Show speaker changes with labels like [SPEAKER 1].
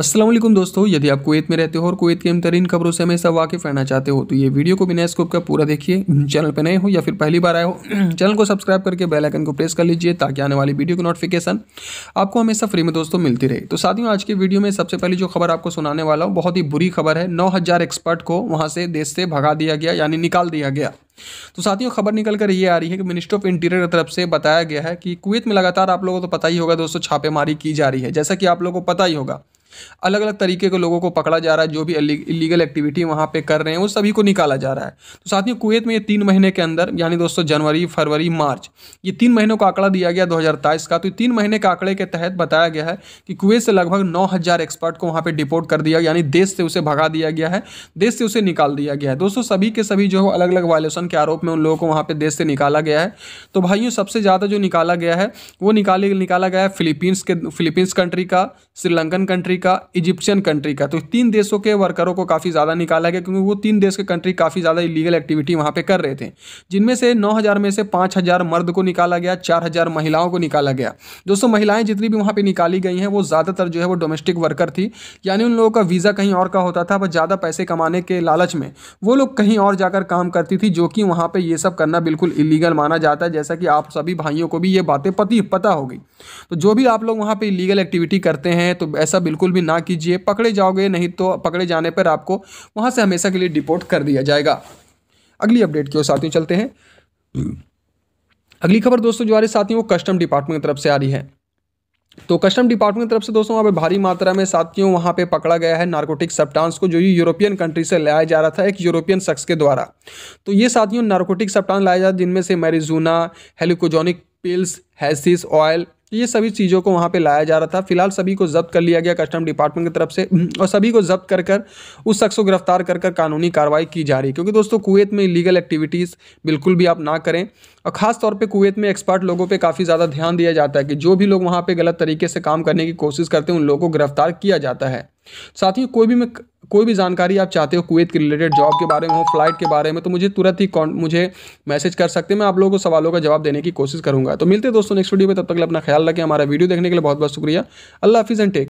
[SPEAKER 1] असलम दोस्तों यदि आप कुवैत में रहते हो और कुवैत के तरीन खबरों से हमेशा वाकिफ रहना चाहते हो तो ये वीडियो को बिना स्कोप का पूरा देखिए चैनल पर नए हो या फिर पहली बार आए हो चैनल को सब्सक्राइब करके बेल आइकन को प्रेस कर लीजिए ताकि आने वाली वीडियो की नोटिफिकेशन आपको हमेशा फ्री में दोस्तों मिलती रहे तो साथियों आज के वीडियो में सबसे पहले जो खबर आपको सुनाने वाला हूँ बहुत ही बुरी खबर है नौ एक्सपर्ट को वहाँ से देश से भगा दिया गया यानी निकाल दिया गया तो साथियों खबर निकल कर ये आ रही है कि मिनिस्ट्री ऑफ इंटीरियर की तरफ से बताया गया है कि कुवैत में लगातार आप लोगों को तो पता ही होगा दोस्तों छापेमारी की जा रही है जैसा कि आप लोगों को पता ही होगा अलग अलग तरीके के लोगों को पकड़ा जा रहा है जो भी इलीगल एक्टिविटी वहाँ पे कर रहे हैं उन सभी को निकाला जा रहा है तो साथियों कुवैत में ये तीन महीने के अंदर यानी दोस्तों जनवरी फरवरी मार्च ये तीन महीनों का आंकड़ा दिया गया दो का तो तीन महीने के आंकड़े के तहत बताया गया है कि कुवैत से लगभग नौ एक्सपर्ट को वहाँ पर डिपोर्ट कर दिया यानी देश से उसे भगा दिया गया है देश से उसे निकाल दिया गया है दोस्तों सभी के सभी जो अलग अलग वायलेशन के आरोप में उन लोगों को वहाँ पर देश से निकाला गया है तो भाइयों सबसे ज़्यादा जो निकाला गया है वो निकाले निकाला गया है फिलीपींस के फिलीपींस कंट्री का श्रीलंकन कंट्री का इजिप्शियन कंट्री का तो तीन देशों के वर्करों को काफ़ी ज़्यादा निकाला गया क्योंकि वो तीन देश के कंट्री काफ़ी ज़्यादा इलीगल एक्टिविटी वहाँ पर कर रहे थे जिनमें से नौ में से पाँच मर्द को निकाला गया चार महिलाओं को निकाला गया दोस्तों महिलाएं जितनी भी वहाँ पर निकाली गई हैं वो ज़्यादातर जो है वो डोमेस्टिक वर्कर थी यानी उन लोगों का वीज़ा कहीं और का होता था पर ज़्यादा पैसे कमाने के लालच में वो लोग कहीं और जाकर काम करती थी जो कि वहाँ पर ये सब करना बिल्कुल इलीगल माना जाता है जैसा कि आप सभी भाइयों को भी ये बातें पति पता होगी तो जो भी आप लोग वहाँ पर इलीगल एक्टिविटी करते हैं तो ऐसा बिल्कुल बिल्कुल भी ना कीजिए पकड़े जाओगे नहीं तो पकड़े जाने पर आपको वहाँ से हमेशा के लिए डिपोर्ट कर दिया जाएगा अगली अपडेट की ओर साथियों चलते हैं अगली खबर दोस्तों जो आ रही साथियों वो कस्टम डिपार्टमेंट की तरफ से आ रही है तो कस्टम डिपार्टमेंट की तरफ से दोस्तों वहाँ पे भारी मात्रा में साथियों वहाँ पे पकड़ा गया है नारकोटिक सप्टांस को जो ये यूरोपियन कंट्री से लाया जा रहा था एक यूरोपियन शख्स के द्वारा तो ये साथियों नारकोटिक सप्टांस लाया जा रहा जिनमें से मैरिजूना हेलिकोजोनिक पिल्स हैसिस ऑयल ये सभी चीज़ों को वहाँ पे लाया जा रहा था फिलहाल सभी को जब्त कर लिया गया कस्टम डिपार्टमेंट की तरफ से और सभी को जब्त कर कर उस शख्स को गिरफ्तार कर कर कानूनी कार्रवाई की जा रही है क्योंकि दोस्तों कुवैत में इलीगल एक्टिविटीज़ बिल्कुल भी आप ना करें और ख़ास तौर पे कुवैत में एक्सपर्ट लोगों पे काफ़ी ज़्यादा ध्यान दिया जाता है कि जो भी लोग वहाँ पर गलत तरीके से काम करने की कोशिश करते हैं उन लोगों को गिरफ्तार किया जाता है साथ ही कोई भी कोई भी जानकारी आप चाहते हो कुवैत के रिलेटेड जॉब के बारे में हो फ्लाइट के बारे में तो मुझे तुरंत ही मुझे मैसेज कर सकते हैं मैं आप लोगों को सवालों का जवाब देने की कोशिश करूँगा तो मिलते हैं दोस्तों नेक्स्ट वीडियो में तब तक अपना ख्याल रखें हमारा वीडियो देखने के लिए बहुत बहुत शुक्रिया अल्लाह हाफिज़ एंड टेक